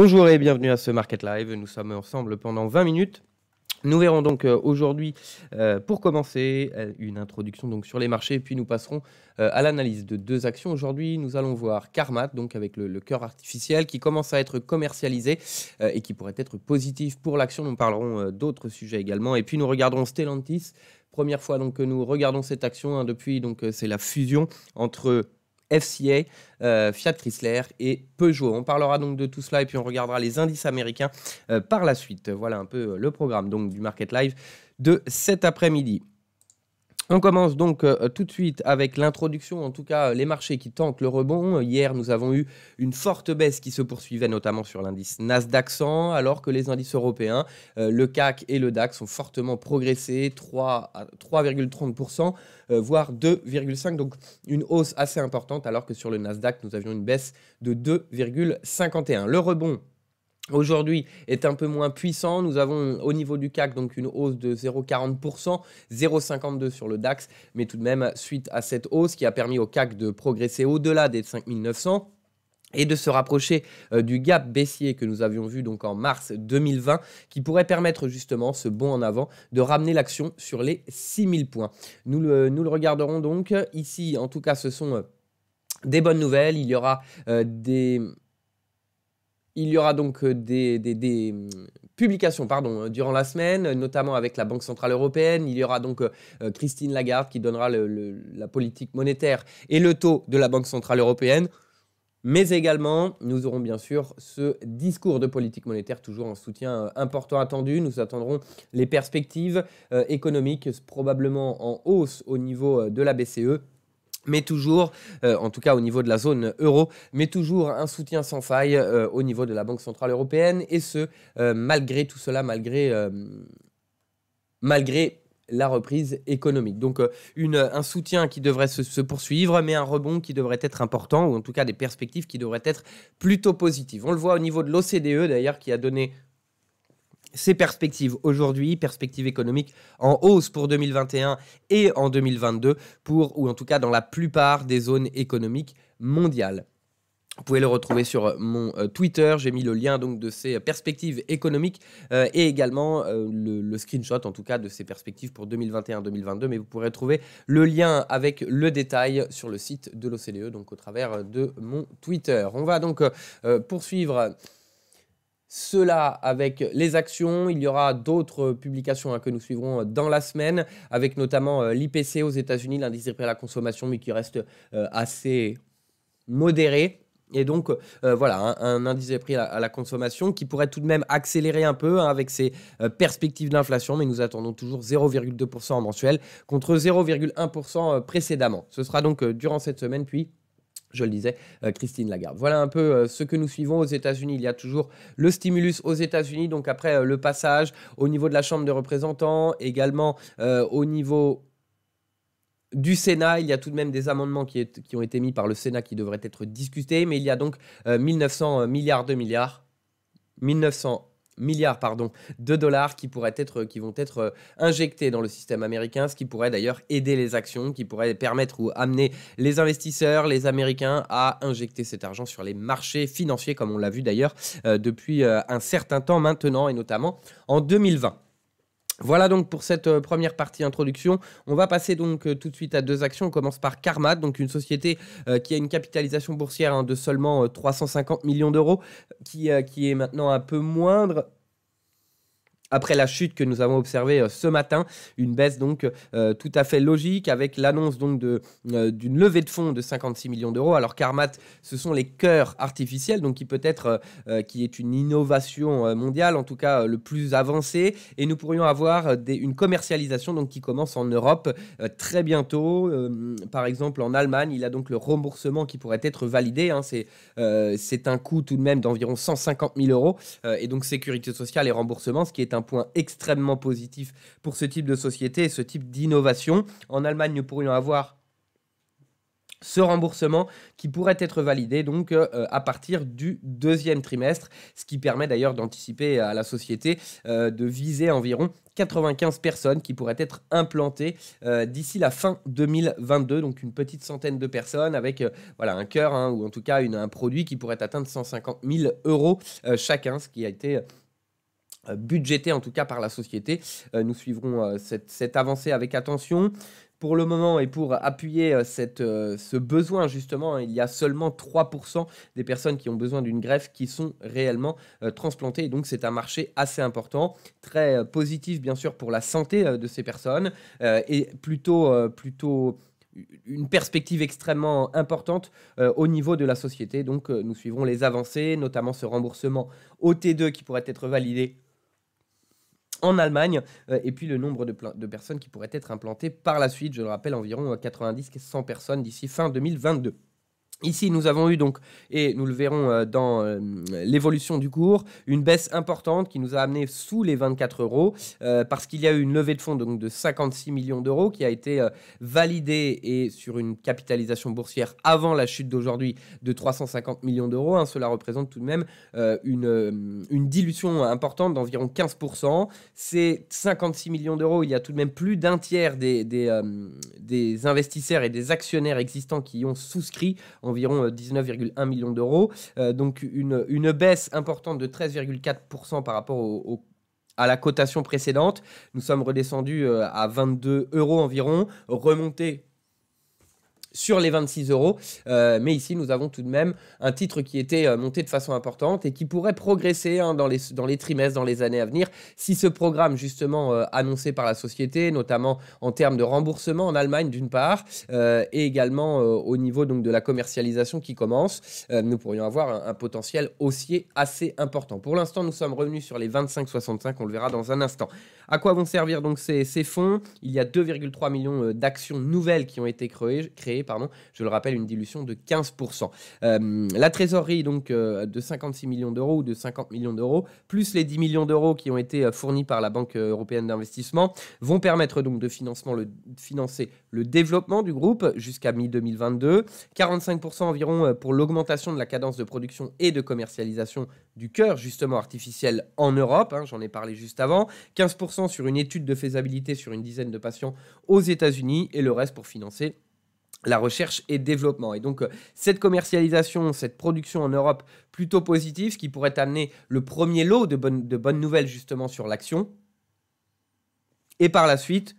Bonjour et bienvenue à ce Market Live. Nous sommes ensemble pendant 20 minutes. Nous verrons donc euh, aujourd'hui, euh, pour commencer, euh, une introduction donc sur les marchés, puis nous passerons à l'analyse de deux actions. Aujourd'hui, nous allons voir Carmat, donc avec le, cœur artificiel qui commence à être commercialisé et qui pourrait être positif pour l'action. Nous parlerons d'autres sujets également, et puis nous regarderons Stellantis. Première fois donc que nous regardons cette action hein. depuis donc c'est la fusion entre FCA, euh, Fiat Chrysler et Peugeot. On parlera donc de tout cela et puis on regardera les indices américains euh, par la suite. Voilà un peu le programme donc du Market Live de cet après-midi. On commence donc euh, tout de suite avec l'introduction, en tout cas euh, les marchés qui tentent le rebond. Hier, nous avons eu une forte baisse qui se poursuivait notamment sur l'indice Nasdaq 100, alors que les indices européens, euh, le CAC et le DAX, ont fortement progressé, 3 3,30%, voire 2,5%, donc une hausse assez importante, alors que sur le Nasdaq, nous avions une baisse de 2,51%. Le rebond aujourd'hui est un peu moins puissant. Nous avons au niveau du CAC donc une hausse de 0,40%, 0,52 sur le DAX, mais tout de même suite à cette hausse qui a permis au CAC de progresser au-delà des 5900 et de se rapprocher euh, du gap baissier que nous avions vu donc en mars 2020 qui pourrait permettre justement ce bond en avant de ramener l'action sur les 6000 points. Nous le, nous le, regarderons donc ici en tout cas ce sont euh, des bonnes nouvelles, il y aura euh, des il y aura donc euh, des, hum, publications pardon, euh, durant la semaine, euh, notamment avec la Banque Centrale Européenne. Il y aura donc Christine Lagarde qui donnera la politique monétaire et le taux de la Banque Centrale Européenne. Mais également, nous aurons bien sûr ce discours de politique monétaire, toujours un soutien important attendu. Nous attendrons les perspectives économiques, probablement en hausse au niveau de la BCE mais toujours, euh, en tout cas au niveau de la zone euro, mais toujours un soutien sans faille euh, au niveau de la Banque Centrale Européenne, et ce, euh, malgré tout cela, malgré, malgré la reprise économique. Donc un soutien qui devrait se, poursuivre, mais un rebond qui devrait être important, ou en tout cas des perspectives qui devraient être plutôt positives. On le voit au niveau de l'OCDE, d'ailleurs, qui a donné ces perspectives aujourd'hui, perspectives économiques en hausse pour 2021 et en 2022 pour, ou en tout cas dans la plupart des zones économiques mondiales. Vous pouvez le retrouver sur mon euh, Twitter. J'ai mis le lien donc de ces perspectives économiques euh, et également euh, le, screenshot en tout cas de ces perspectives pour 2021-2022. Mais vous pourrez trouver le lien avec le détail sur le site de l'OCDE, donc au travers de mon Twitter. On va donc poursuivre cela avec les actions. Il y aura d'autres publications hein, que nous suivrons euh, dans la semaine, avec notamment euh, l'IPC aux États-Unis, l'indice des prix à la consommation, mais qui reste euh, assez modéré. Et donc, voilà, un, indice des prix à, la consommation qui pourrait tout de même accélérer un peu hein, avec ses perspectives d'inflation, mais nous attendons toujours 0,2% mensuel contre 0,1% précédemment. Ce sera donc durant cette semaine, puis je le disais, euh, Christine Lagarde. Voilà un peu euh, ce que nous suivons aux États-Unis. Il y a toujours le stimulus aux États-Unis, donc après euh, le passage au niveau de la Chambre des représentants, également au niveau du Sénat, il y a tout de même des amendements qui, ont été mis par le Sénat qui devraient être discutés, mais il y a donc 1900 milliards de milliards, 1900 milliards pardon, de dollars qui, pourraient être, qui vont être euh, injectés dans le système américain, ce qui pourrait d'ailleurs aider les actions, qui pourrait permettre ou amener les investisseurs, les Américains, à injecter cet argent sur les marchés financiers, comme on l'a vu d'ailleurs euh, depuis euh, un certain temps maintenant, et notamment en 2020. Voilà donc pour cette euh, première partie introduction. On va passer donc euh, tout de suite à deux actions. On commence par Karma, donc une société euh, qui a une capitalisation boursière hein, de seulement 350 millions d'euros, qui, qui est maintenant un peu moindre après la chute que nous avons observée euh, ce matin, une baisse donc euh, tout à fait logique avec l'annonce donc euh, d'une levée de fonds de 56 millions d'euros. Alors Carmat, ce sont les cœurs artificiels donc qui peut être qui est une innovation mondiale en tout cas le plus avancé. et nous pourrions avoir des, une commercialisation donc qui commence en Europe très bientôt. par exemple en Allemagne, il a donc le remboursement qui pourrait être validé. Hein. c'est c'est un coût tout de même d'environ 150 000 euros et donc sécurité sociale et remboursement, ce qui est un un point extrêmement positif pour ce type de société et ce type d'innovation. En Allemagne, nous pourrions avoir ce remboursement qui pourrait être validé donc euh, à partir du deuxième trimestre, ce qui permet d'ailleurs d'anticiper à la société euh, de viser environ 95 personnes qui pourraient être implantées euh, d'ici la fin 2022, donc une petite centaine de personnes avec voilà un cœur hein, ou en tout cas un produit qui pourrait atteindre 150 000 euros chacun, ce qui a été euh, budgétés en tout cas par la société. Euh, nous suivrons euh, cette, avancée avec attention pour le moment et pour appuyer cette, ce besoin justement, hein, il y a seulement 3% des personnes qui ont besoin d'une greffe qui sont réellement transplantées. donc c'est un marché assez important, très positif bien sûr pour la santé de ces personnes et plutôt, plutôt une perspective extrêmement importante au niveau de la société. Donc nous suivrons les avancées, notamment ce remboursement OT2 qui pourrait être validé en Allemagne, euh, et puis le nombre de, personnes qui pourraient être implantées par la suite, je le rappelle, environ 90-100 euh, personnes d'ici fin 2022. Ici, nous avons eu donc, et nous le verrons euh, dans euh, l'évolution du cours, une baisse importante qui nous a amené sous les 24 euros euh, parce qu'il y a eu une levée de fonds donc, de 56 millions d'euros qui a été validée et sur une capitalisation boursière avant la chute d'aujourd'hui de 350 millions d'euros. Hein. cela représente tout de même une, une dilution importante d'environ 15%. Ces 56 millions d'euros, il y a tout de même plus d'un tiers des, des, investisseurs et des actionnaires existants qui y ont souscrit environ 19,1 euh, millions d'euros. Euh, donc une, une, baisse importante de 13,4% par rapport à la cotation précédente. Nous sommes redescendus euh, à 22 euros environ, remontés sur les 26 euros. Euh, mais ici, nous avons tout de même un titre qui était euh, monté de façon importante et qui pourrait progresser hein, dans, les, trimestres, dans les années à venir. Si ce programme, justement, euh, annoncé par la société, notamment en termes de remboursement en Allemagne d'une part, et également au niveau donc, de la commercialisation qui commence, nous pourrions avoir un, un potentiel haussier assez important. Pour l'instant, nous sommes revenus sur les 25,65, on le verra dans un instant. À quoi vont servir donc ces, fonds Il y a 2,3 millions euh, d'actions nouvelles qui ont été créées, créées pardon, je le rappelle, une dilution de 15%. Euh, la trésorerie donc euh, de 56 millions d'euros ou de 50 millions d'euros, plus les 10 millions d'euros qui ont été fournis par la Banque européenne d'investissement, vont permettre donc de, financement le, financer le développement du groupe jusqu'à mi-2022, 45% environ pour l'augmentation de la cadence de production et de commercialisation du cœur justement artificiel en Europe, hein, j'en ai parlé juste avant, 15% sur une étude de faisabilité sur une dizaine de patients aux États-Unis et le reste pour financer la recherche et développement. Et donc euh, cette commercialisation, cette production en Europe plutôt positive, ce qui pourrait amener le premier lot de bonnes nouvelles justement sur l'action. Et par la suite,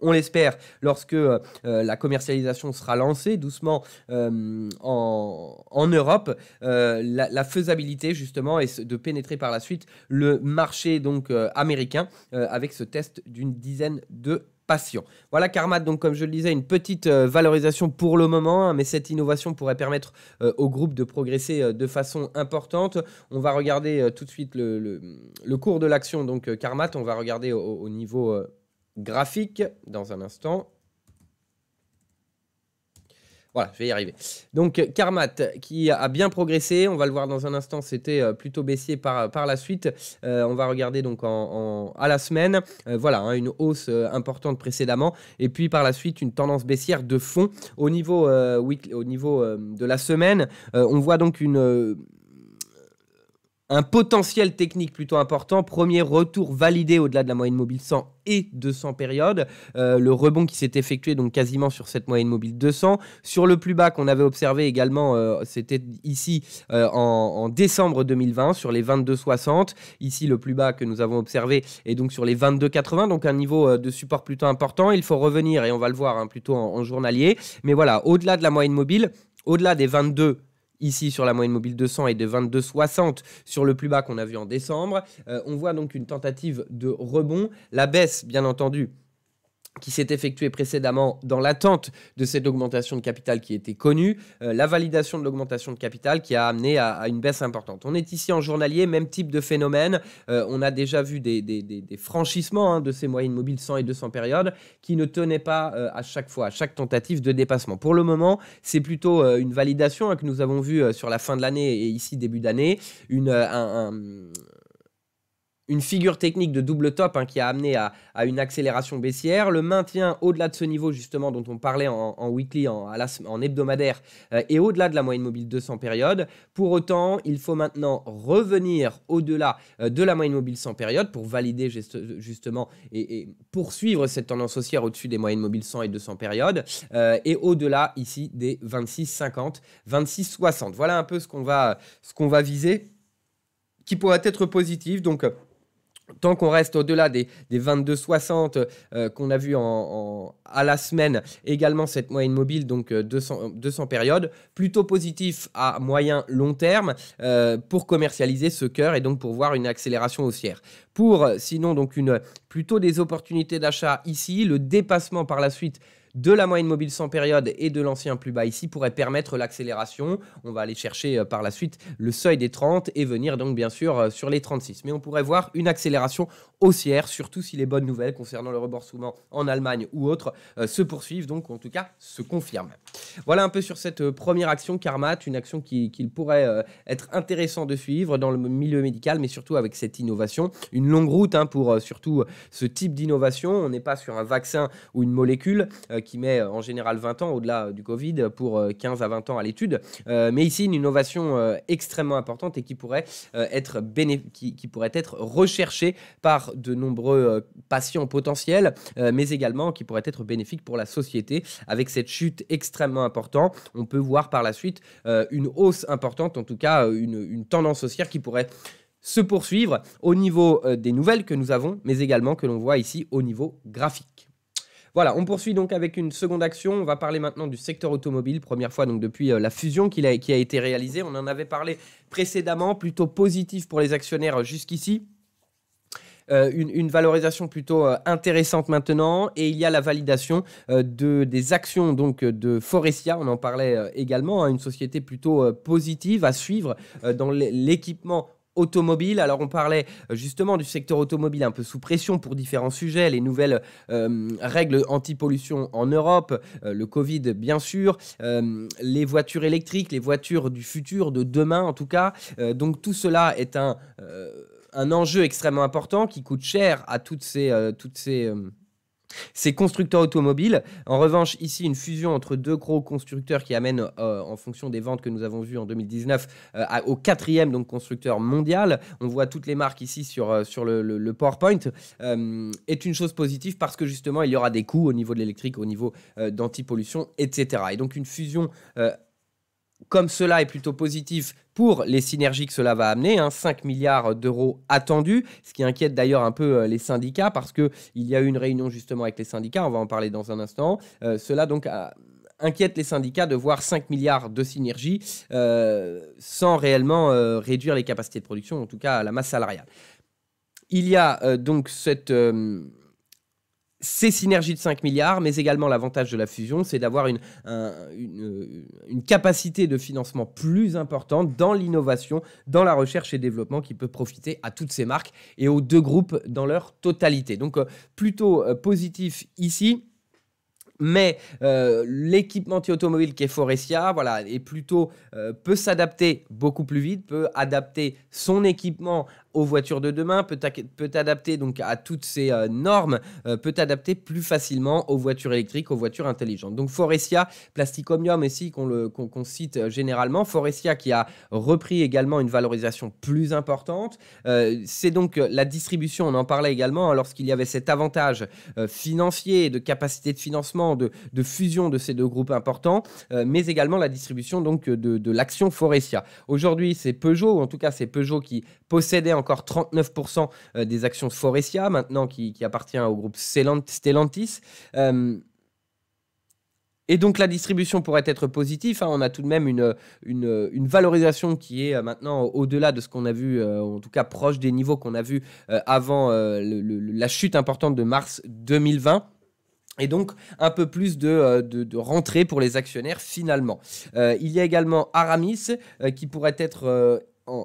on l'espère, lorsque euh, euh, la commercialisation sera lancée doucement euh, en, Europe, la, faisabilité justement est de pénétrer par la suite le marché donc américain avec ce test d'une dizaine de patients. Voilà Carmat, donc comme je le disais, une petite valorisation pour le moment, hein, mais cette innovation pourrait permettre au groupe de progresser de façon importante. On va regarder tout de suite le, cours de l'action, donc Carmat, on va regarder au niveau graphique dans un instant. Voilà, je vais y arriver. Donc, Karmat, qui a bien progressé, on va le voir dans un instant, c'était euh, plutôt baissier par, par la suite. Euh, on va regarder donc à la semaine, euh, voilà, hein, une hausse importante précédemment, et puis par la suite, une tendance baissière de fond. Au niveau, au niveau de la semaine, on voit donc une un potentiel technique plutôt important. Premier retour validé au-delà de la moyenne mobile 100 et 200 périodes. Euh, le rebond qui s'est effectué donc quasiment sur cette moyenne mobile 200. Sur le plus bas qu'on avait observé également, euh, c'était ici euh, en, décembre 2020 sur les 22,60. Ici le plus bas que nous avons observé est donc sur les 22,80. Donc un niveau de support plutôt important. Il faut revenir et on va le voir hein, plutôt en, en journalier. Mais voilà, au-delà de la moyenne mobile, au-delà des 22 ici sur la moyenne mobile 200 et de 22,60 sur le plus bas qu'on a vu en décembre. Euh, on voit donc une tentative de rebond. La baisse, bien entendu, qui s'est effectué précédemment dans l'attente de cette augmentation de capital qui était connue, euh, la validation de l'augmentation de capital qui a amené à, une baisse importante. On est ici en journalier, même type de phénomène. Euh, on a déjà vu des, franchissements hein, de ces moyennes mobiles 100 et 200 périodes qui ne tenaient pas euh, à chaque fois, à chaque tentative de dépassement. Pour le moment, c'est plutôt une validation hein, que nous avons vue sur la fin de l'année et ici début d'année, une, une figure technique de double top hein, qui a amené à, une accélération baissière, le maintien au-delà de ce niveau justement dont on parlait en, weekly, en, la, en hebdomadaire, et euh, au-delà de la moyenne mobile 200 périodes. Pour autant, il faut maintenant revenir au-delà euh, de la moyenne mobile 100 périodes pour valider justement et, poursuivre cette tendance haussière au-dessus des moyennes mobiles 100 et 200 périodes euh, et au-delà ici des 26,50, 26,60. Voilà un peu ce qu'on va, ce qu'on va viser qui pourrait être positif. Donc, Tant qu'on reste au-delà des, 22,60 euh, qu'on a vu en, à la semaine, également cette moyenne mobile, donc 200, euh, 200 périodes, plutôt positif à moyen long terme euh, pour commercialiser ce cœur et donc pour voir une accélération haussière. Pour sinon donc une plutôt des opportunités d'achat ici, le dépassement par la suite de la moyenne mobile sans période et de l'ancien plus bas ici pourrait permettre l'accélération. On va aller chercher euh, par la suite le seuil des 30 et venir donc bien sûr euh, sur les 36. Mais on pourrait voir une accélération haussière, surtout si les bonnes nouvelles concernant le remboursement en Allemagne ou autre euh, se poursuivent, donc en tout cas se confirment. Voilà un peu sur cette euh, première action Carmat, une action qu'il pourrait euh, être intéressant de suivre dans le milieu médical, mais surtout avec cette innovation. Une longue route hein, pour euh, surtout ce type d'innovation. On n'est pas sur un vaccin ou une molécule qui met en général 20 ans au-delà du Covid pour 15 à 20 ans à l'étude, mais ici une innovation extrêmement importante et qui pourrait être qui, pourrait être recherchée par de nombreux patients potentiels, mais également qui pourrait être bénéfique pour la société avec cette chute extrêmement important, on peut voir par la suite euh, une hausse importante, en tout cas euh, une, tendance haussière qui pourrait se poursuivre au niveau euh, des nouvelles que nous avons, mais également que l'on voit ici au niveau graphique. Voilà, on poursuit donc avec une seconde action. On va parler maintenant du secteur automobile. Première fois donc depuis la fusion qui a, qui a été réalisée. On en avait parlé précédemment, plutôt positif pour les actionnaires jusqu'ici. Euh, une, valorisation plutôt euh, intéressante maintenant. Et il y a la validation euh, de, des actions donc, de Forestia, on en parlait également, hein, une société plutôt positive à suivre dans l'équipement automobile. Alors on parlait justement du secteur automobile un peu sous pression pour différents sujets, les nouvelles règles anti-pollution en Europe, le Covid bien sûr, les voitures électriques, les voitures du futur, de demain en tout cas. donc tout cela est un un enjeu extrêmement important qui coûte cher à toutes ces, euh, toutes ces, euh, ces, constructeurs automobiles. En revanche, ici, une fusion entre deux gros constructeurs qui amène, euh, en fonction des ventes que nous avons vues en 2019, au quatrième donc, constructeur mondial, on voit toutes les marques ici sur, sur le, PowerPoint, est une chose positive parce que justement, il y aura des coûts au niveau de l'électrique, au niveau d'antipollution, etc. Et donc, une fusion comme cela est plutôt positif pour les synergies que cela va amener, 5 hein, milliards d'euros attendus, ce qui inquiète d'ailleurs un peu euh, les syndicats parce qu'il y a eu une réunion justement avec les syndicats, on va en parler dans un instant. Euh, cela donc euh, inquiète les syndicats de voir 5 milliards de synergies sans réellement réduire les capacités de production, en tout cas la masse salariale. Il y a donc cette ces synergies de 5 milliards, mais également l'avantage de la fusion, c'est d'avoir une, une, capacité de financement plus importante dans l'innovation, dans la recherche et développement qui peut profiter à toutes ces marques et aux deux groupes dans leur totalité. Donc euh, plutôt euh, positif ici. Mais euh, l'équipement automobile qui est Forestia, voilà, est plutôt, peut s'adapter beaucoup plus vite, peut adapter son équipement aux voitures de demain, peut, peut adapter donc à toutes ces euh, normes, euh, peut adapter plus facilement aux voitures électriques, aux voitures intelligentes. Donc Forestia, Plasticomium ici qu'on le qu'on cite euh, généralement, Forestia qui a repris également une valorisation plus importante. C'est donc la distribution, on en parlait également hein, lorsqu'il y avait cet avantage financier, de capacité de financement, de, de, fusion de ces deux groupes importants, mais également la distribution donc de, l'action Forestia. Aujourd'hui c'est Peugeot, en tout cas c'est Peugeot qui possédait encore encore 39% euh, des actions Forestia, maintenant qui, appartient au groupe Stellantis. Euh, et donc la distribution pourrait être positive. Hein. On a tout de même une, une, valorisation qui est euh, maintenant au-delà de ce qu'on a vu, en tout cas proche des niveaux qu'on a vu avant la chute importante de mars 2020 et donc un peu plus de, de, rentrée pour les actionnaires finalement. il y a également Aramis qui pourrait être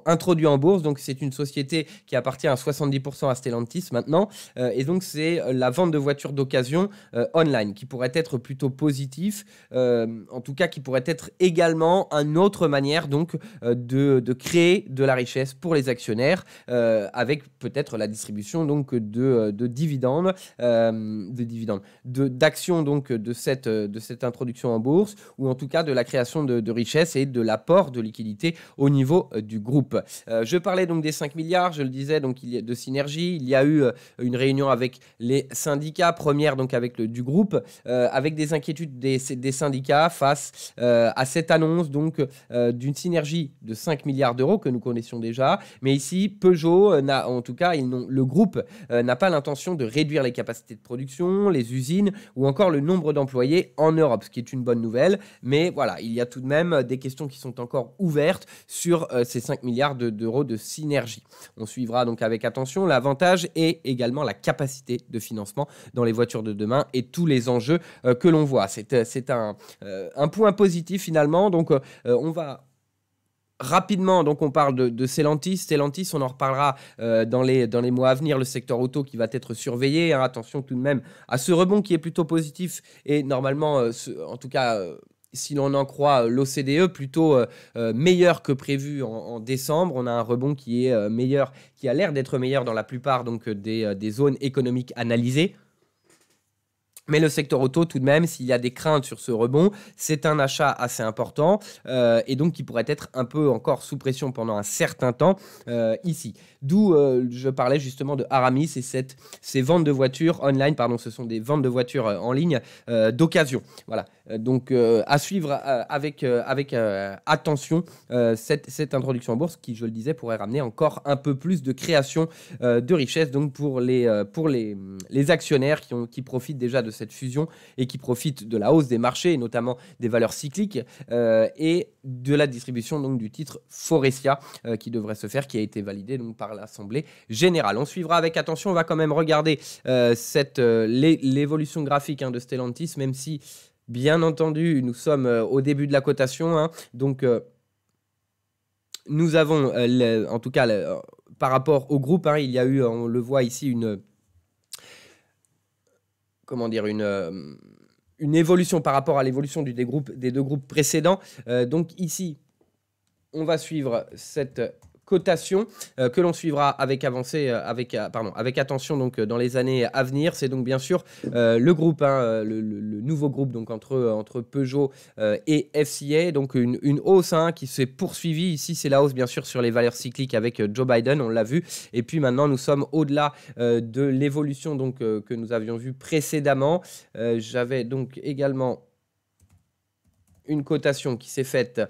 introduit en bourse. Donc, c'est une société qui appartient à 70% à Stellantis maintenant. Euh, et donc, c'est euh, la vente de voitures d'occasion euh, online qui pourrait être plutôt positif, en tout cas qui pourrait être également une autre manière donc de, de, créer de la richesse pour les actionnaires avec peut-être la distribution donc de, de dividendes, de dividendes, d'actions de, donc de cette, de cette introduction en bourse ou en tout cas de la création de, de richesse et de l'apport de liquidité au niveau du groupe groupe. Euh, je parlais donc des 5 milliards, je le disais, donc il y a de synergie. Il y a eu euh, une réunion avec les syndicats, première donc avec le, du groupe, euh, avec des inquiétudes des, des syndicats face à cette annonce donc d'une synergie de 5 milliards d'euros que nous connaissions déjà. Mais ici, Peugeot n'a, en tout cas, ils n'ont le groupe n'a pas l'intention de réduire les capacités de production, les usines ou encore le nombre d'employés en Europe, ce qui est une bonne nouvelle. Mais voilà, il y a tout de même des questions qui sont encore ouvertes sur ces 5 milliards d'euros de synergie. On suivra donc avec attention l'avantage et également la capacité de financement dans les voitures de demain et tous les enjeux euh, que l'on voit. C'est euh, euh, un, point positif finalement. Donc on va rapidement, donc on parle de, de Stellantis. Stellantis, on en reparlera dans, les, mois à venir, le secteur auto qui va être surveillé. Hein. attention tout de même à ce rebond qui est plutôt positif et normalement, en tout cas, si l'on en croit euh, l'OCDE, plutôt euh, euh, meilleur que prévu en, décembre. On a un rebond qui est meilleur, qui a l'air d'être meilleur dans la plupart donc, des, des zones économiques analysées. Mais le secteur auto, tout de même, s'il y a des craintes sur ce rebond, c'est un achat assez important et donc qui pourrait être un peu encore sous pression pendant un certain temps ici. D'où je parlais justement de Aramis et cette, ces ventes de voitures online, pardon, ce sont des ventes de voitures en ligne d'occasion. Voilà. Euh, donc euh, à suivre euh, avec, avec attention cette, cette, introduction en bourse qui, je le disais, pourrait ramener encore un peu plus de création de richesse donc pour les, pour les, les actionnaires qui, ont, qui profitent déjà de cette fusion et qui profitent de la hausse des marchés et notamment des valeurs cycliques et de la distribution donc du titre Forestia qui devrait se faire, qui a été validé donc par l'Assemblée générale. On suivra avec attention, on va quand même regarder cette l'évolution graphique hein, de Stellantis, même si Bien entendu, nous sommes euh, au début de la cotation, hein. donc euh, nous avons, euh, en tout cas par rapport au groupe, hein, il y a eu, on le voit ici, une... Comment dire une, évolution par rapport à l'évolution des, des deux groupes précédents. donc ici, on va suivre cette cotation euh, que l'on suivra avec avancée, euh, avec, euh, pardon, avec attention donc, dans les années à venir. C'est donc bien sûr le groupe, hein, le, nouveau groupe donc, entre, entre Peugeot et FCA, donc une, hausse hein, qui s'est poursuivie. Ici, c'est la hausse bien sûr sur les valeurs cycliques avec Joe Biden, on l'a vu. Et puis maintenant, nous sommes au-delà de l'évolution que nous avions vue précédemment. J'avais donc également une cotation qui s'est faite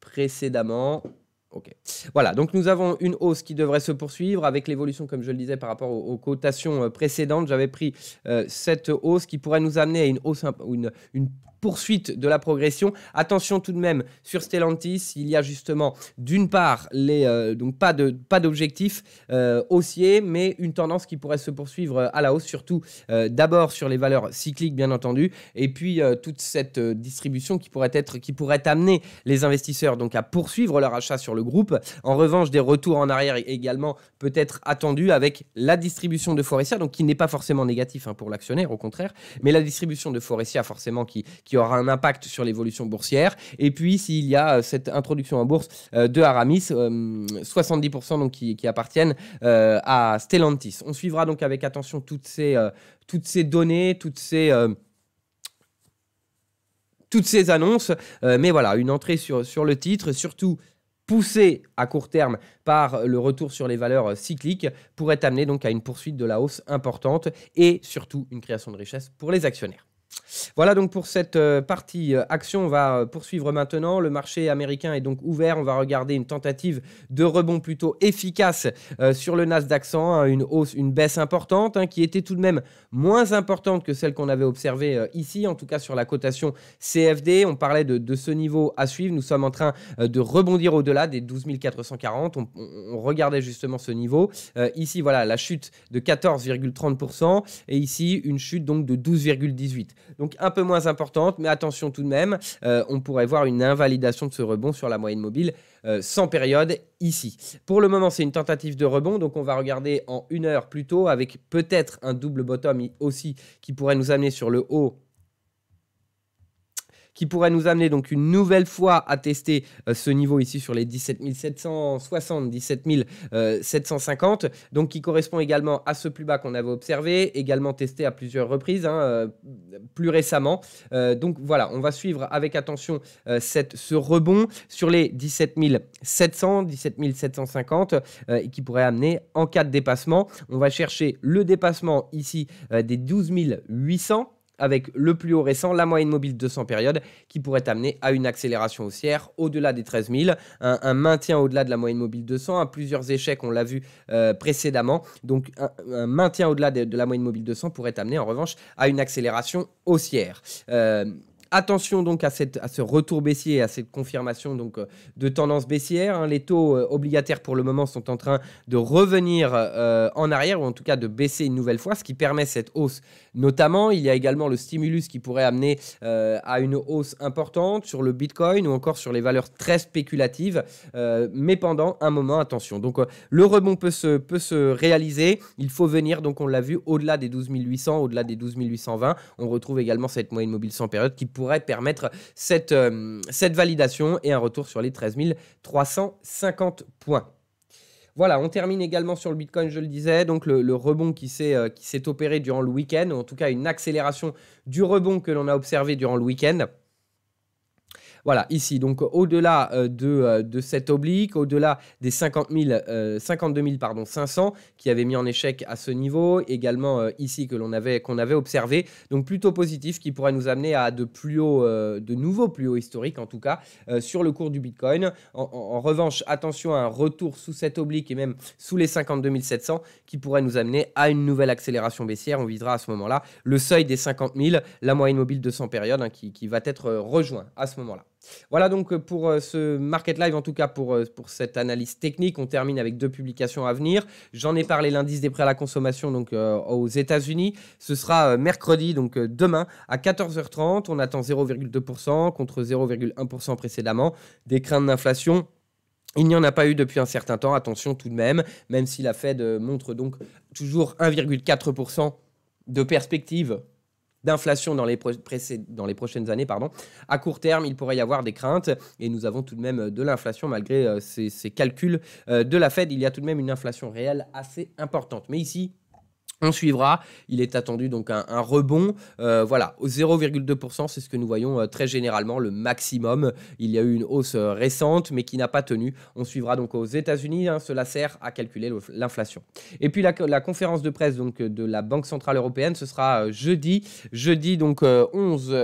précédemment. Ok. Voilà, donc nous avons une hausse qui devrait se poursuivre avec l'évolution, comme je le disais, par rapport aux, cotations euh, précédentes. J'avais pris euh, cette hausse qui pourrait nous amener à une hausse, une, une poursuite de la progression. Attention tout de même sur Stellantis, il y a justement d'une part les euh, donc pas de pas d'objectif euh, haussier, mais une tendance qui pourrait se poursuivre euh, à la hausse, surtout d'abord sur les valeurs cycliques bien entendu, et puis toute cette distribution qui pourrait être qui pourrait amener les investisseurs donc à poursuivre leur achat sur le groupe. En revanche, des retours en arrière également peut-être attendus avec la distribution de Forestia, donc qui n'est pas forcément négatif hein, pour l'actionnaire, au contraire, mais la distribution de Forestia forcément qui qui aura un impact sur l'évolution boursière. Et puis, s'il y a euh, cette introduction en bourse euh, de Aramis, 70% euh, donc qui, appartiennent à Stellantis. On suivra donc avec attention toutes ces, données, toutes ces toutes ces annonces. mais voilà, une entrée sur, sur le titre, surtout poussée à court terme par le retour sur les valeurs cycliques, pourrait amener donc à une poursuite de la hausse importante et surtout une création de richesse pour les actionnaires. Voilà donc pour cette euh, partie euh, action, on va euh, poursuivre maintenant. Le marché américain est donc ouvert, on va regarder une tentative de rebond plutôt efficace sur le Nasdaq 100, une hausse, une baisse importante hein, qui était tout de même moins importante que celle qu'on avait observée ici, en tout cas sur la cotation CFD. On parlait de, ce niveau à suivre, nous sommes en train de rebondir au-delà des 12 440, on, regardait justement ce niveau. ici voilà la chute de 14,30% et ici une chute donc de 12,18% donc un peu moins importante, mais attention tout de même, euh, on pourrait voir une invalidation de ce rebond sur la moyenne mobile euh, sans période ici. Pour le moment, c'est une tentative de rebond, donc on va regarder en une heure plus tôt avec peut-être un double bottom aussi qui pourrait nous amener sur le haut qui pourrait nous amener donc une nouvelle fois à tester euh, ce niveau ici sur les 17 760, 17 750, donc qui correspond également à ce plus bas qu'on avait observé, également testé à plusieurs reprises, hein, euh, plus récemment. Euh, donc voilà, on va suivre avec attention ce rebond sur les 17 700, 17 750, et qui pourrait amener en cas de dépassement, on va chercher le dépassement ici des 12 800 avec le plus haut récent, la moyenne mobile 200 période, qui pourrait amener à une accélération haussière au-delà des 13 000, un, maintien au-delà de la moyenne mobile 200, à plusieurs échecs, on l'a vu euh, précédemment. Donc un, maintien au-delà de, la moyenne mobile 200 pourrait amener en revanche à une accélération haussière. Euh, attention donc à, cette, à, ce retour baissier à cette confirmation donc euh, de tendance baissière. Hein. Les taux obligataires pour le moment sont en train de revenir en arrière ou en tout cas de baisser une nouvelle fois, ce qui permet cette hausse Notamment, il y a également le stimulus qui pourrait amener euh, à une hausse importante sur le Bitcoin ou encore sur les valeurs très spéculatives, euh, mais pendant un moment, attention. Donc euh, le rebond peut se, peut se réaliser, il faut venir, donc on l'a vu, au-delà des 12 800, au-delà des 12 820, on retrouve également cette moyenne mobile sans période qui pourrait permettre cette, cette validation et un retour sur les 13 350 points. Voilà, on termine également sur le Bitcoin, je le disais, donc le, rebond euh, qui s'est opéré durant le week-end, en tout cas une accélération du rebond que l'on a observé durant le week-end. Voilà, ici, donc au-delà euh, de, euh, cette oblique, au-delà des 50 000, 52 pardon, 500 qui avaient mis en échec à ce niveau, également euh, ici que l'on avait, qu'on avait observé, donc plutôt positif qui pourrait nous amener à de plus de nouveaux plus hauts historiques en tout cas, sur le cours du Bitcoin. En, revanche, attention à un retour sous cette oblique et même sous les 52 700 qui pourrait nous amener à une nouvelle accélération baissière. On visera à ce moment-là le seuil des 50 000, la moyenne mobile de 100 périodes hein, qui, qui va être rejoint à ce moment-là. Voilà donc euh, pour euh, ce Market Live, en tout cas pour, euh, pour cette analyse technique. On termine avec deux publications à venir. J'en ai parlé l'indice des prix à la consommation donc aux États-Unis. Ce sera mercredi, donc demain à 14h30. On attend 0,2% contre 0,1% précédemment. Des craintes d'inflation. Il n'y en a pas eu depuis un certain temps, attention tout de même, même si la Fed montre donc toujours 1,4% de perspective d'inflation dans, les prochaines années. Pardon. À court terme, il pourrait y avoir des craintes et nous avons tout de même euh, de l'inflation malgré euh, ces, calculs euh, de la Fed. Il y a tout de même une inflation réelle assez importante. Mais ici, on suivra, il est attendu donc un, rebond. Euh, voilà, 0,2%, c'est ce que nous voyons euh, très généralement, le maximum. Il y a eu une hausse euh, récente, mais qui n'a pas tenu. On suivra donc aux États-Unis, hein. cela sert à calculer l'inflation. Et puis la, conférence de presse donc, de la Banque Centrale Européenne, ce sera jeudi. Jeudi, donc 11,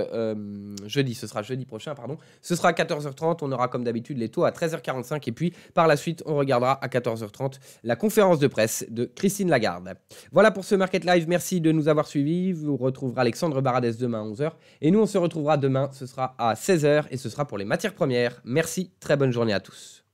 jeudi, ce sera jeudi prochain, pardon. Ce sera à 14h30, on aura comme d'habitude les taux à 13h45. Et puis par la suite, on regardera à 14h30 la conférence de presse de Christine Lagarde. Voilà pour ce Market Live. Merci de nous avoir suivis. Vous retrouverez Alexandre Baradès demain à 11h. Et nous, on se retrouvera demain, ce sera à 16h et ce sera pour les matières premières. Merci, très bonne journée à tous.